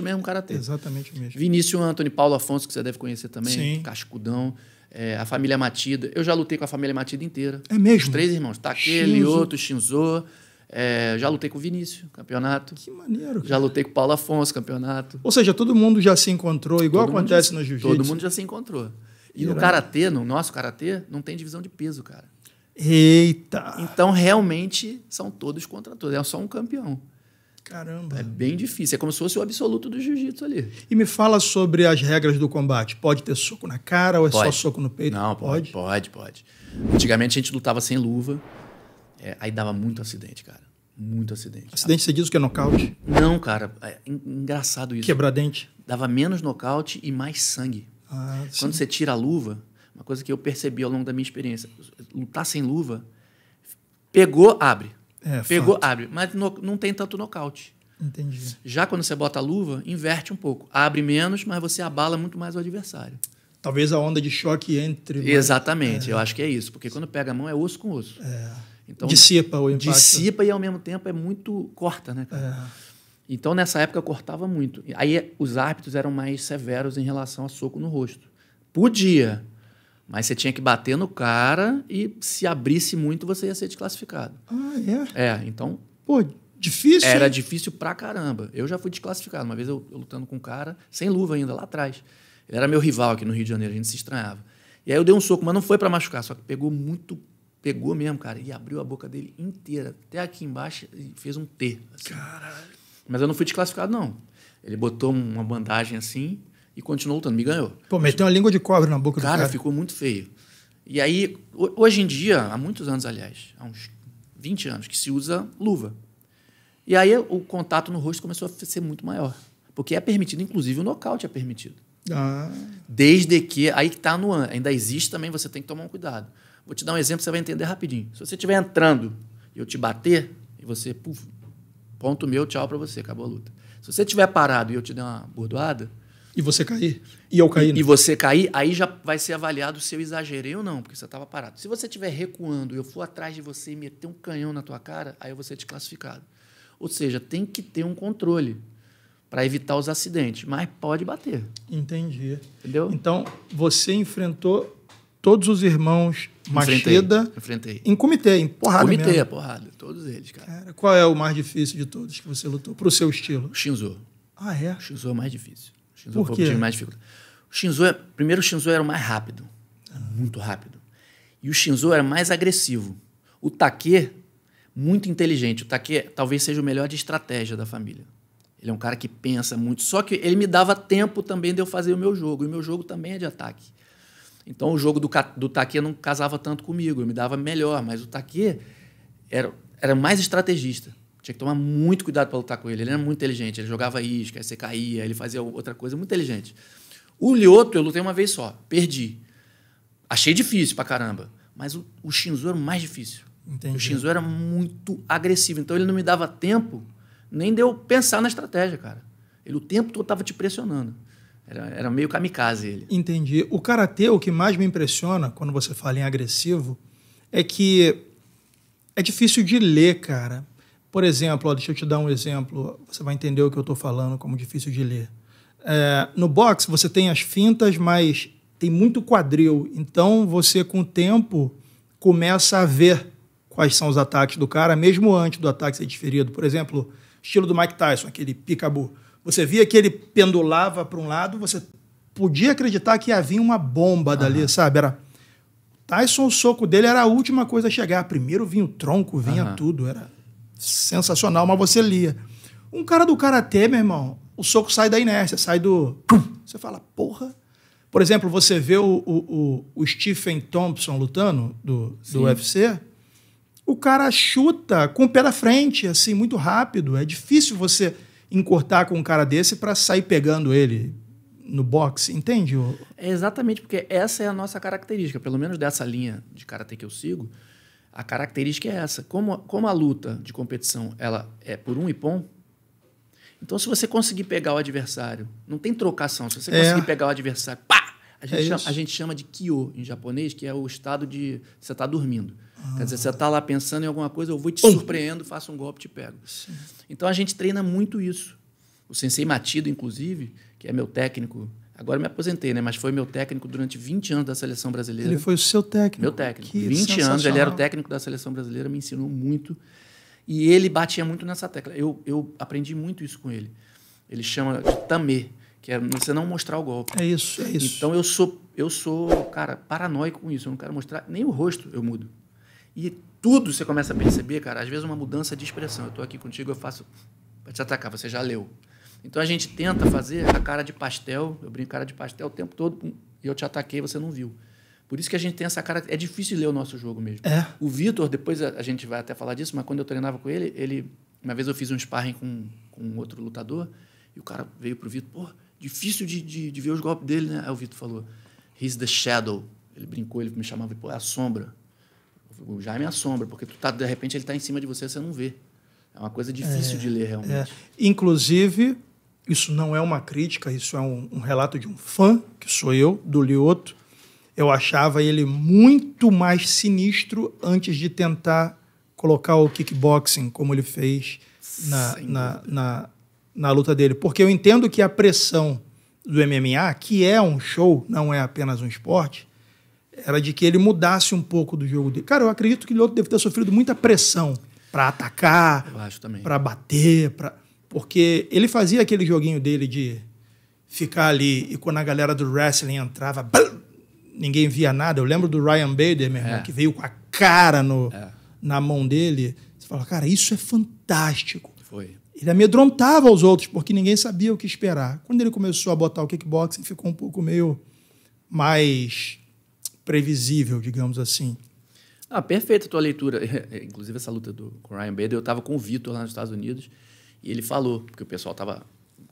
o mesmo karatê. Exatamente o mesmo. Vinícius Antônio, Paulo Afonso, que você deve conhecer também, Sim. cascudão. É, a família Matida. Eu já lutei com a família Matida inteira. É mesmo? Os três irmãos, Takele, Lioto, Shinzo. É, já lutei com o Vinícius, campeonato. Que maneiro. Cara. Já lutei com o Paulo Afonso, campeonato. Ou seja, todo mundo já se encontrou, igual todo acontece já, no jiu-jitsu. Todo mundo já se encontrou. E no karatê, no nosso karatê, não tem divisão de peso, cara. Eita! Então, realmente, são todos contra todos. É só um campeão. Caramba. É bem difícil. É como se fosse o absoluto do jiu-jitsu ali. E me fala sobre as regras do combate. Pode ter soco na cara ou é pode. só soco no peito? Não, pode. Pode, pode. Antigamente a gente lutava sem luva. É, aí dava muito acidente, cara. Muito acidente. Acidente, você diz o que é nocaute? Não, cara. É engraçado isso. Quebrar dente. Dava menos nocaute e mais sangue. Ah, Quando você tira a luva, uma coisa que eu percebi ao longo da minha experiência, lutar sem luva, pegou, abre. É, Pegou, fato. abre. Mas no, não tem tanto nocaute. Entendi. Já quando você bota a luva, inverte um pouco. Abre menos, mas você abala muito mais o adversário. Talvez a onda de choque entre. Exatamente, é. eu acho que é isso. Porque quando pega a mão é osso com osso. É. Então, dissipa o impacto. Dissipa e ao mesmo tempo é muito. corta, né, cara? É. Então nessa época eu cortava muito. Aí os árbitros eram mais severos em relação a soco no rosto. Podia, mas você tinha que bater no cara e se abrisse muito, você ia ser desclassificado. Ah, é? É, então. Pô, difícil? Era hein? difícil pra caramba. Eu já fui desclassificado. Uma vez eu, eu, lutando com um cara, sem luva ainda, lá atrás. Ele era meu rival aqui no Rio de Janeiro, a gente se estranhava. E aí eu dei um soco, mas não foi para machucar, só que pegou muito. Pegou mesmo, cara, e abriu a boca dele inteira, até aqui embaixo, e fez um T. Assim. Caralho. Mas eu não fui desclassificado, não. Ele botou uma bandagem assim, e continuou lutando, me ganhou. Pô, meteu uma língua de cobre na boca cara, do cara. Cara, ficou muito feio. E aí, hoje em dia, há muitos anos, aliás, há uns 20 anos, que se usa luva. E aí o contato no rosto começou a ser muito maior. Porque é permitido, inclusive o nocaute é permitido. Ah. Desde que. Aí que tá no Ainda existe também, você tem que tomar um cuidado. Vou te dar um exemplo, você vai entender rapidinho. Se você estiver entrando e eu te bater, e você, puf, ponto meu, tchau para você, acabou a luta. Se você estiver parado e eu te der uma bordoada, e você cair. E eu cair. E, né? e, você cair, aí já vai ser avaliado se eu exagerei ou não, porque você estava parado. Se você estiver recuando, eu for atrás de você e meter um canhão na tua cara, aí eu vou ser desclassificado. Ou seja, tem que ter um controle para evitar os acidentes, mas pode bater. Entendi. Entendeu? Então, você enfrentou todos os irmãos Macheda. Enfrentei. Em comitê, em porrada comitê, mesmo. porrada. Todos eles, cara. cara. Qual é o mais difícil de todos que você lutou, para o seu estilo? O Shinzo. Ah, é? O Shinzo é o mais difícil. Shinzo Por quê? o time mais O Shinzo, é, primeiro, o Shinzo era o mais rápido. muito rápido. E o Shinzo era mais agressivo. O Take, muito inteligente. O Take talvez seja o melhor de estratégia da família. Ele é um cara que pensa muito. Só que ele me dava tempo também de eu fazer o meu jogo. E o meu jogo também é de ataque. Então o jogo do, do Take não casava tanto comigo. Eu me dava melhor. Mas o Take era, era mais estrategista. Tinha que tomar muito cuidado para lutar com ele. Ele era muito inteligente. Ele jogava isca, aí você caía, ele fazia outra coisa. Muito inteligente. O Lioto eu lutei uma vez só. Perdi. Achei difícil pra caramba. Mas o, o Shinzo era o mais difícil. Entendi. O Shinzo era muito agressivo. Então ele não me dava tempo nem deu pensar na estratégia, cara. Ele o tempo todo tava te pressionando. Era, era meio kamikaze ele. Entendi. O karatê, o que mais me impressiona quando você fala em agressivo, é que é difícil de ler, cara. Por exemplo, ó, deixa eu te dar um exemplo, você vai entender o que eu estou falando, como difícil de ler. É, no box você tem as fintas, mas tem muito quadril. Então você, com o tempo, começa a ver quais são os ataques do cara, mesmo antes do ataque ser desferido. Por exemplo, estilo do Mike Tyson, aquele picabu. Você via que ele pendulava para um lado, você podia acreditar que havia uma bomba dali, uhum. sabe? Era Tyson, o soco dele era a última coisa a chegar. Primeiro vinha o tronco, vinha uhum. tudo. Era sensacional, mas você lia. Um cara do karatê, meu irmão, o soco sai da inércia, sai do. Você fala, porra. Por exemplo, você vê o, o, o Stephen Thompson lutando do, do UFC, o cara chuta com o pé da frente, assim, muito rápido. É difícil você encortar com um cara desse para sair pegando ele no boxe, entende? É exatamente, porque essa é a nossa característica, pelo menos dessa linha de karatê que eu sigo a característica é essa. Como, como a luta de competição ela é por um ipom, então se você conseguir pegar o adversário, não tem trocação, se você é. conseguir pegar o adversário, pá! A gente, é chama, a gente chama de kyo em japonês, que é o estado de você está dormindo. Ah. Quer dizer, você está lá pensando em alguma coisa, eu vou te surpreendo, faço um golpe, te pego. Sim. Então a gente treina muito isso. O sensei Matido, inclusive, que é meu técnico Agora me aposentei, né? Mas foi meu técnico durante 20 anos da seleção brasileira. Ele foi o seu técnico? Meu técnico. Que 20 anos, ele era o técnico da seleção brasileira, me ensinou muito. E ele batia muito nessa tecla. Eu, eu aprendi muito isso com ele. Ele chama de tamê, que é você não mostrar o golpe. É isso, é isso. Então eu sou, eu sou, cara, paranoico com isso. Eu não quero mostrar nem o rosto, eu mudo. E tudo você começa a perceber, cara, às vezes uma mudança de expressão. Eu estou aqui contigo, eu faço para te atacar, você já leu. Então a gente tenta fazer a cara de pastel, eu brinco cara de pastel o tempo todo, e eu te ataquei você não viu. Por isso que a gente tem essa cara. É difícil ler o nosso jogo mesmo. É. O Vitor, depois a, gente vai até falar disso, mas quando eu treinava com ele, ele. Uma vez eu fiz um sparring com, com outro lutador, e o cara veio pro Vitor, pô, difícil de, de, de, ver os golpes dele, né? Aí o Vitor falou: He's the shadow. Ele brincou, ele me chamava, pô, é a sombra. O Jaime é a sombra, porque tu tá, de repente ele tá em cima de você e você não vê. É uma coisa difícil é, de ler, realmente. É. Inclusive, isso não é uma crítica, isso é um, um relato de um fã, que sou eu, do Lioto. Eu achava ele muito mais sinistro antes de tentar colocar o kickboxing, como ele fez na, na, na, na luta dele. Porque eu entendo que a pressão do MMA, que é um show, não é apenas um esporte, era de que ele mudasse um pouco do jogo dele. Cara, eu acredito que o Lioto deve ter sofrido muita pressão para atacar, para bater, para porque ele fazia aquele joguinho dele de ficar ali e quando a galera do wrestling entrava, ninguém via nada. Eu lembro do Ryan Bader, meu irmão, é. que veio com a cara no, é. na mão dele. Você fala, cara, isso é fantástico. Foi. Ele amedrontava os outros, porque ninguém sabia o que esperar. Quando ele começou a botar o kickboxing, ficou um pouco meio mais previsível, digamos assim. Ah, perfeita a tua leitura. Inclusive, essa luta do Ryan Bader, eu estava com o Vitor lá nos Estados Unidos. E ele falou, porque o pessoal estava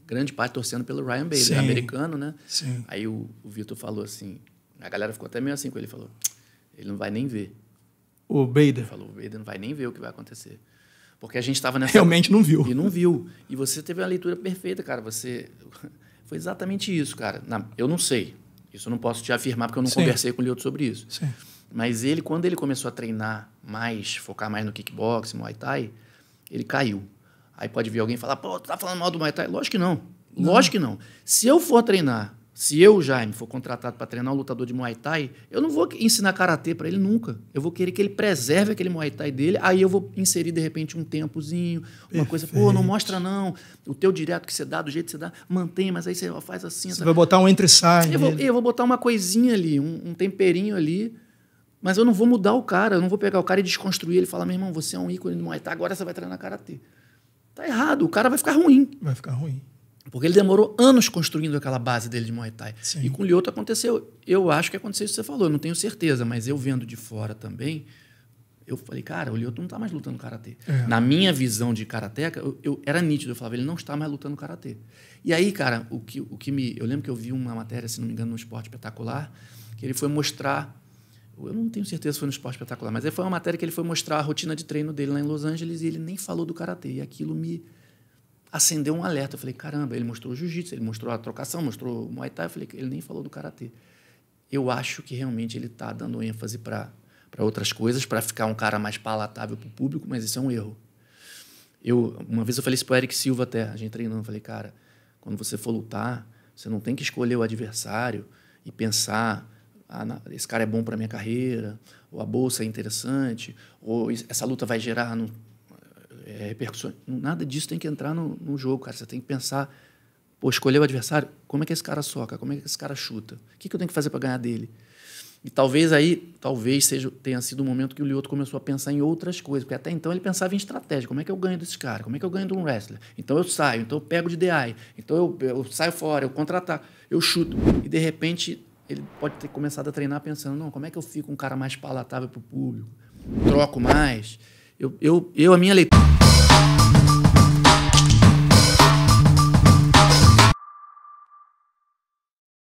grande parte torcendo pelo Ryan Bailey, Sim. americano, né? Sim. Aí o, o Vitor falou assim, a galera ficou até meio assim com ele, falou, ele não vai nem ver. O Bader. Ele falou, o Bader não vai nem ver o que vai acontecer. Porque a gente estava nessa... Realmente não viu. E não viu. E você teve uma leitura perfeita, cara. Você... Foi exatamente isso, cara. Na... Eu não sei. Isso eu não posso te afirmar, porque eu não Sim. conversei com o Lioto sobre isso. Sim. Mas ele, quando ele começou a treinar mais, focar mais no kickboxing, Muay Thai, ele caiu. Aí pode vir alguém falar, pô, tu tá falando mal do Muay Thai. Lógico que não. não. Lógico que não. Se eu for treinar, se eu, Jaime, for contratado para treinar um lutador de Muay Thai, eu não vou ensinar Karatê para ele nunca. Eu vou querer que ele preserve aquele Muay Thai dele, aí eu vou inserir, de repente, um tempozinho, uma Perfeito. coisa, pô, não mostra não, o teu direto que você dá, do jeito que você dá, mantém, mas aí você faz assim. Você sabe? vai botar um entre-sai. Eu, vou, eu vou botar uma coisinha ali, um, um temperinho ali, mas eu não vou mudar o cara, eu não vou pegar o cara e desconstruir ele e falar, meu irmão, você é um ícone do Muay Thai, agora você vai treinar Karatê. Tá errado, o cara vai ficar ruim. Vai ficar ruim. Porque ele demorou anos construindo aquela base dele de Muay Thai. Sim. E com o Lioto aconteceu. Eu acho que aconteceu isso que você falou, eu não tenho certeza, mas eu vendo de fora também, eu falei, cara, o Lioto não está mais lutando karatê. É. Na minha visão de karateca, eu, eu, era nítido, eu falava, ele não está mais lutando karatê. E aí, cara, o que, o que me. Eu lembro que eu vi uma matéria, se não me engano, no esporte espetacular, que ele foi mostrar eu não tenho certeza se foi no esporte espetacular, mas foi uma matéria que ele foi mostrar a rotina de treino dele lá em Los Angeles e ele nem falou do karatê. E aquilo me acendeu um alerta. Eu falei, caramba, ele mostrou jiu-jitsu, ele mostrou a trocação, mostrou o muay thai. Eu falei, ele nem falou do karatê. Eu acho que realmente ele está dando ênfase para outras coisas, para ficar um cara mais palatável para o público, mas isso é um erro. Eu, uma vez eu falei isso para Eric Silva até, a gente treinando. Eu falei, cara, quando você for lutar, você não tem que escolher o adversário e pensar ah, esse cara é bom para minha carreira, ou a bolsa é interessante, ou essa luta vai gerar no, é, eh, eh, repercussões. Nada disso tem que entrar no, no, jogo, cara. Você tem que pensar, pô, escolher o adversário, como é que esse cara soca, como é que esse cara chuta, o que, que eu tenho que fazer para ganhar dele? E talvez aí, talvez seja, tenha sido o um momento que o Lioto começou a pensar em outras coisas, porque até então ele pensava em estratégia, como é que eu ganho desse cara, como é que eu ganho de um wrestler? Então eu saio, então eu pego de DI, então eu, eu saio fora, eu contratar, eu chuto. E de repente ele pode ter começado a treinar pensando, não, como é que eu fico um cara mais palatável para o público? Troco mais. Eu, eu, eu, a minha leitura.